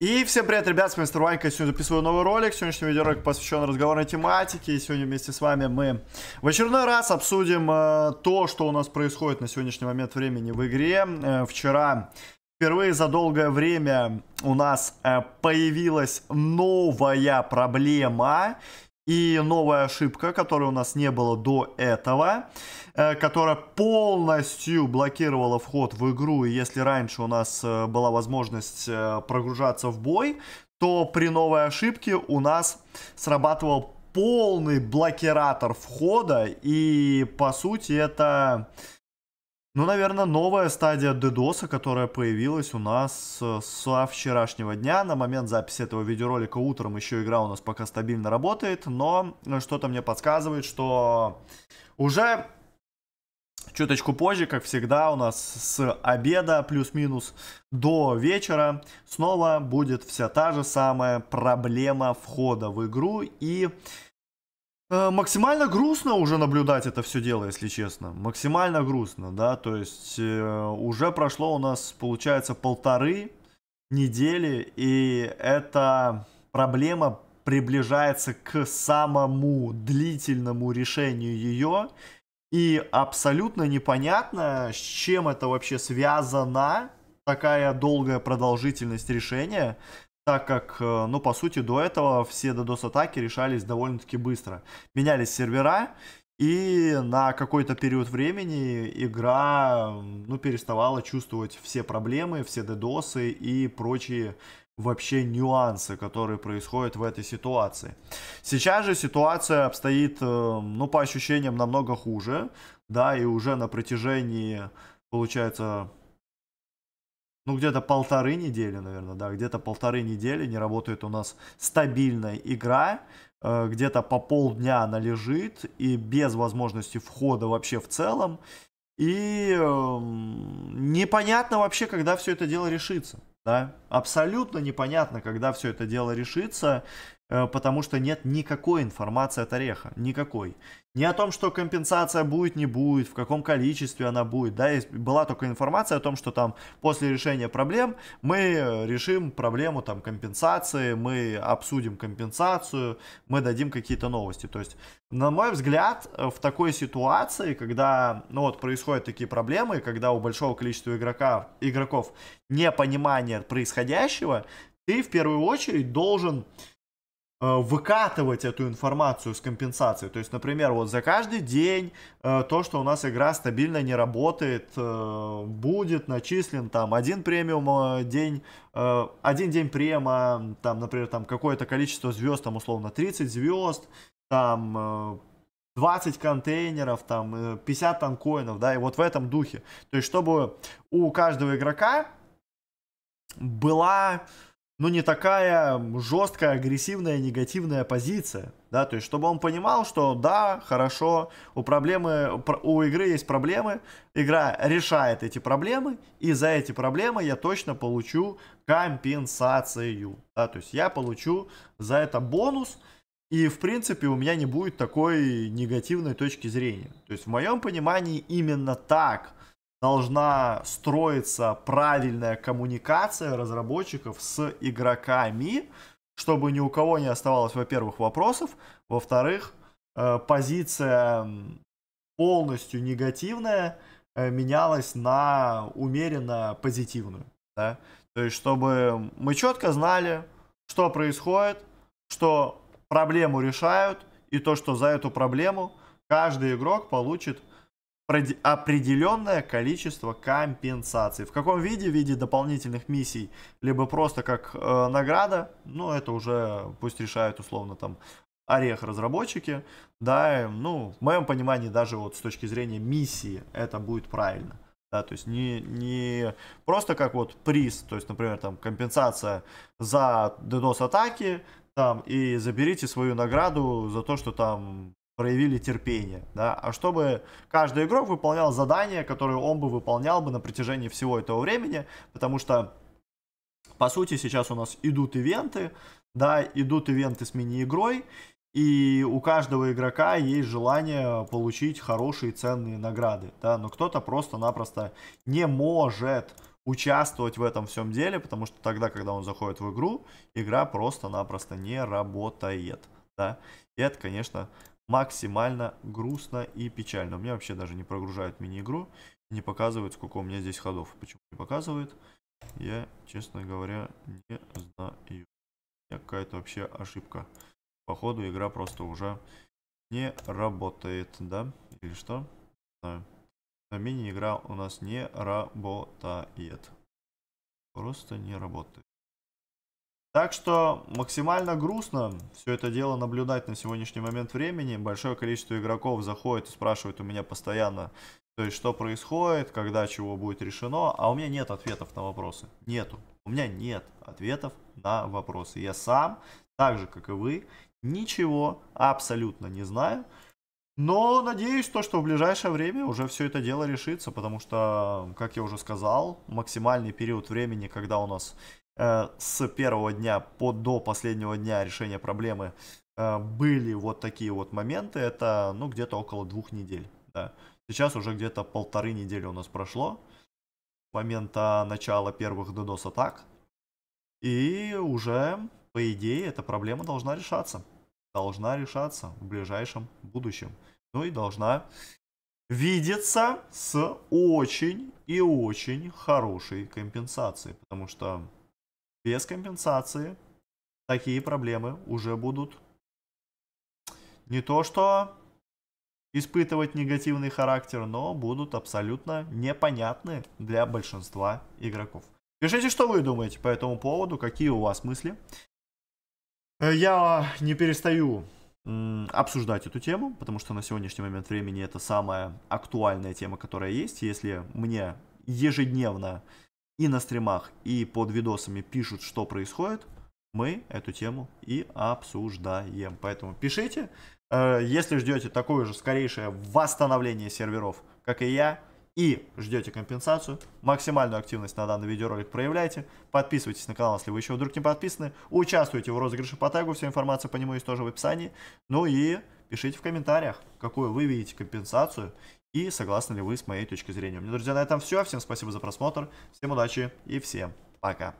И всем привет, ребят, с вами Мистер Ванька, сегодня записываю новый ролик, сегодняшний видеоролик посвящен разговорной тематике, и сегодня вместе с вами мы в очередной раз обсудим э, то, что у нас происходит на сегодняшний момент времени в игре. Э, вчера Впервые за долгое время у нас э, появилась новая проблема. И новая ошибка, которой у нас не было до этого, э, которая полностью блокировала вход в игру. И если раньше у нас э, была возможность э, прогружаться в бой, то при новой ошибке у нас срабатывал полный блокиратор входа. И по сути это ну, наверное, новая стадия дедоса, которая появилась у нас э, со вчерашнего дня. На момент записи этого видеоролика утром еще игра у нас пока стабильно работает, но что-то мне подсказывает, что уже чуточку позже, как всегда, у нас с обеда плюс-минус до вечера снова будет вся та же самая проблема входа в игру и... Э, максимально грустно уже наблюдать это все дело, если честно. Максимально грустно, да. То есть э, уже прошло у нас, получается, полторы недели, и эта проблема приближается к самому длительному решению ее. И абсолютно непонятно, с чем это вообще связано, такая долгая продолжительность решения так как, э, ну, по сути, до этого все DDoS-атаки решались довольно-таки быстро. Менялись сервера, и на какой-то период времени игра, ну, переставала чувствовать все проблемы, все DDoS и прочие вообще нюансы, которые происходят в этой ситуации. Сейчас же ситуация обстоит, э, ну, по ощущениям, намного хуже, да, и уже на протяжении, получается, ну, где-то полторы недели, наверное, да, где-то полторы недели не работает у нас стабильная игра, э, где-то по полдня она лежит и без возможности входа вообще в целом. И эм, непонятно вообще, когда все это дело решится. Да? Абсолютно непонятно, когда все это дело решится. Э, потому что нет никакой информации от ореха, никакой. Не о том, что компенсация будет, не будет, в каком количестве она будет, да, и была только информация о том, что там после решения проблем мы э, решим проблему там компенсации, мы обсудим компенсацию, мы дадим какие-то новости. То есть, на мой взгляд, э, в такой ситуации, когда, ну вот, происходят такие проблемы, когда у большого количества игрока, игроков непонимание происходящего, ты в первую очередь должен Э, выкатывать эту информацию с компенсацией. То есть, например, вот за каждый день э, то, что у нас игра стабильно не работает, э, будет начислен там один премиум день, один день према, там, например, там какое-то количество звезд, там условно 30 звезд, там 20 контейнеров, там 50 танкоинов, да, и вот в этом духе. То есть, чтобы у каждого игрока была ну, не такая жесткая, агрессивная, негативная позиция, да, то есть, чтобы он понимал, что да, хорошо, у проблемы, у игры есть проблемы, игра решает эти проблемы, и за эти проблемы я точно получу компенсацию, да, то есть, я получу за это бонус, и, в принципе, у меня не будет такой негативной точки зрения. То есть, в моем понимании, именно так – должна строиться правильная коммуникация разработчиков с игроками, чтобы ни у кого не оставалось, во-первых, вопросов, во-вторых, э, позиция полностью негативная э, менялась на умеренно позитивную. Да? То есть, чтобы мы четко знали, что происходит, что проблему решают, и то, что за эту проблему каждый игрок получит определенное количество компенсаций. В каком виде? В виде дополнительных миссий, либо просто как э, награда, ну, это уже пусть решают условно там орех разработчики, да, ну, в моем понимании даже вот с точки зрения миссии это будет правильно. Да, то есть не, не просто как вот приз, то есть, например, там компенсация за DDoS атаки, там, и заберите свою награду за то, что там проявили терпение, да, а чтобы каждый игрок выполнял задание, которое он бы выполнял бы на протяжении всего этого времени, потому что, по сути, сейчас у нас идут ивенты, да, идут ивенты с мини-игрой, и у каждого игрока есть желание получить хорошие ценные награды, да, но кто-то просто-напросто не может участвовать в этом всем деле, потому что тогда, когда он заходит в игру, игра просто-напросто не работает, да, и это, конечно, максимально грустно и печально. У меня вообще даже не прогружают мини-игру, не показывают, сколько у меня здесь ходов. Почему не показывают, я, честно говоря, не знаю. Какая-то вообще ошибка. Походу, игра просто уже не работает, да? Или что? Не Мини-игра у нас не работает. Просто не работает. Так что максимально грустно все это дело наблюдать на сегодняшний момент времени. Большое количество игроков заходит и спрашивает у меня постоянно, то есть что происходит, когда чего будет решено. А у меня нет ответов на вопросы. Нету. У меня нет ответов на вопросы. Я сам, так же как и вы, ничего абсолютно не знаю. Но надеюсь то, что в ближайшее время уже все это дело решится, потому что, как я уже сказал, максимальный период времени, когда у нас Э, с первого дня по, до последнего дня решения проблемы э, были вот такие вот моменты. Это, ну, где-то около двух недель. Да. Сейчас уже где-то полторы недели у нас прошло с момента начала первых DDoS-атак. И уже, по идее, эта проблема должна решаться. Должна решаться в ближайшем будущем. Ну и должна видеться с очень и очень хорошей компенсацией. Потому что без компенсации такие проблемы уже будут не то что испытывать негативный характер, но будут абсолютно непонятны для большинства игроков. Пишите, что вы думаете по этому поводу, какие у вас мысли. Э, я не перестаю обсуждать эту тему, потому что на сегодняшний момент времени это самая актуальная тема, которая есть. Если мне ежедневно и на стримах, и под видосами пишут, что происходит, мы эту тему и обсуждаем. Поэтому пишите. Э, если ждете такое же скорейшее восстановление серверов, как и я, и ждете компенсацию, максимальную активность на данный видеоролик проявляйте, подписывайтесь на канал, если вы еще вдруг не подписаны, участвуйте в розыгрыше по тегу, вся информация по нему есть тоже в описании, ну и пишите в комментариях, какую вы видите компенсацию и согласны ли вы с моей точкой зрения. У меня, друзья, на этом все. Всем спасибо за просмотр, всем удачи и всем пока.